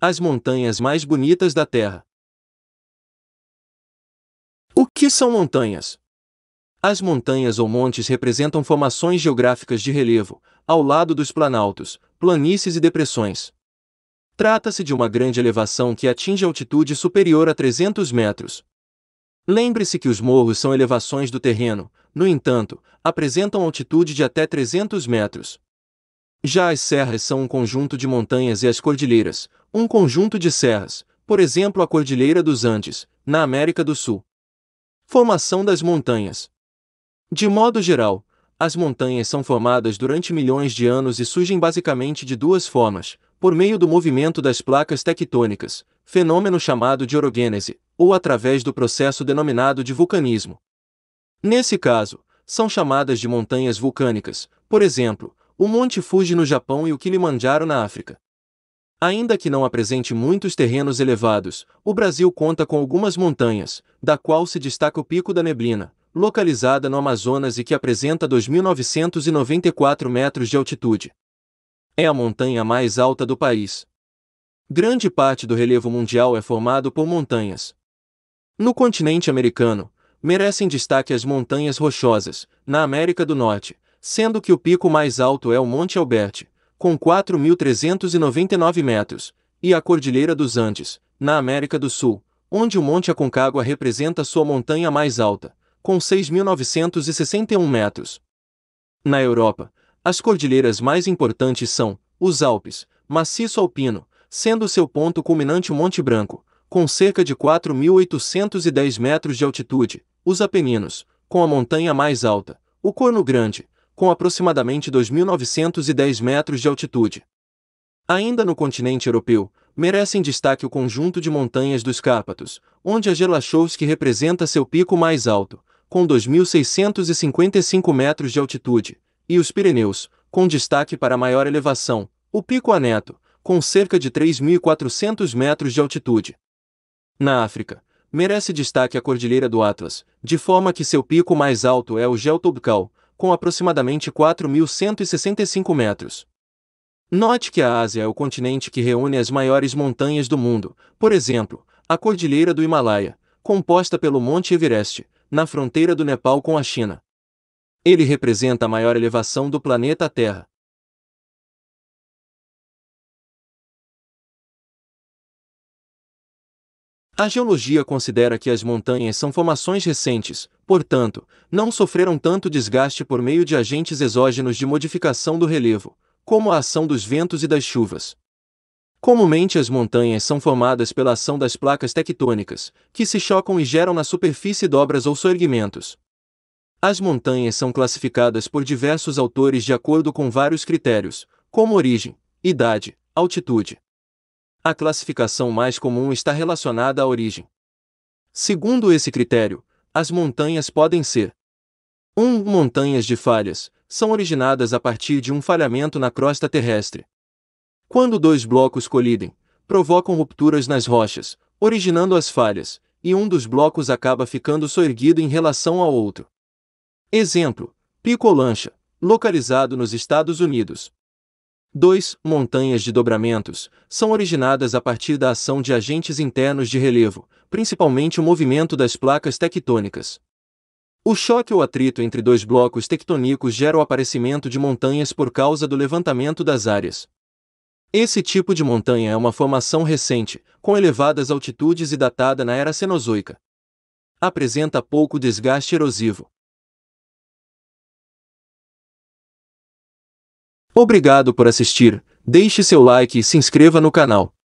As montanhas mais bonitas da Terra. O que são montanhas? As montanhas ou montes representam formações geográficas de relevo, ao lado dos planaltos, planícies e depressões. Trata-se de uma grande elevação que atinge altitude superior a 300 metros. Lembre-se que os morros são elevações do terreno, no entanto, apresentam altitude de até 300 metros. Já as serras são um conjunto de montanhas e as cordilheiras, um conjunto de serras, por exemplo a Cordilheira dos Andes, na América do Sul. Formação das montanhas. De modo geral, as montanhas são formadas durante milhões de anos e surgem basicamente de duas formas, por meio do movimento das placas tectônicas, fenômeno chamado de orogênese, ou através do processo denominado de vulcanismo. Nesse caso, são chamadas de montanhas vulcânicas, por exemplo, o Monte Fuji no Japão e o Kilimanjaro na África. Ainda que não apresente muitos terrenos elevados, o Brasil conta com algumas montanhas, da qual se destaca o Pico da Neblina, localizada no Amazonas e que apresenta 2.994 metros de altitude. É a montanha mais alta do país. Grande parte do relevo mundial é formado por montanhas. No continente americano, merecem destaque as montanhas rochosas, na América do Norte, sendo que o pico mais alto é o Monte Alberti, com 4.399 metros, e a Cordilheira dos Andes, na América do Sul, onde o Monte Aconcagua representa sua montanha mais alta, com 6.961 metros. Na Europa, as cordilheiras mais importantes são os Alpes, maciço alpino, sendo seu ponto culminante o Monte Branco, com cerca de 4.810 metros de altitude, os Apeninos, com a montanha mais alta, o Corno Grande, com aproximadamente 2.910 metros de altitude. Ainda no continente europeu, merecem destaque o conjunto de montanhas dos Cárpatos, onde a Gelachowski representa seu pico mais alto, com 2.655 metros de altitude, e os Pirineus, com destaque para a maior elevação, o Pico Aneto, com cerca de 3.400 metros de altitude. Na África, merece destaque a Cordilheira do Atlas, de forma que seu pico mais alto é o Geltobkal, com aproximadamente 4.165 metros. Note que a Ásia é o continente que reúne as maiores montanhas do mundo, por exemplo, a Cordilheira do Himalaia, composta pelo Monte Everest, na fronteira do Nepal com a China. Ele representa a maior elevação do planeta Terra. A geologia considera que as montanhas são formações recentes, Portanto, não sofreram tanto desgaste por meio de agentes exógenos de modificação do relevo, como a ação dos ventos e das chuvas. Comumente as montanhas são formadas pela ação das placas tectônicas, que se chocam e geram na superfície dobras ou soerguimentos. As montanhas são classificadas por diversos autores de acordo com vários critérios, como origem, idade, altitude. A classificação mais comum está relacionada à origem. Segundo esse critério, as montanhas podem ser 1. Um, montanhas de falhas são originadas a partir de um falhamento na crosta terrestre. Quando dois blocos colidem, provocam rupturas nas rochas, originando as falhas, e um dos blocos acaba ficando soerguido em relação ao outro. Exemplo: Pico Lancha, localizado nos Estados Unidos, 2. Montanhas de dobramentos são originadas a partir da ação de agentes internos de relevo, principalmente o movimento das placas tectônicas. O choque ou atrito entre dois blocos tectônicos gera o aparecimento de montanhas por causa do levantamento das áreas. Esse tipo de montanha é uma formação recente, com elevadas altitudes e datada na era Cenozoica. Apresenta pouco desgaste erosivo. Obrigado por assistir, deixe seu like e se inscreva no canal.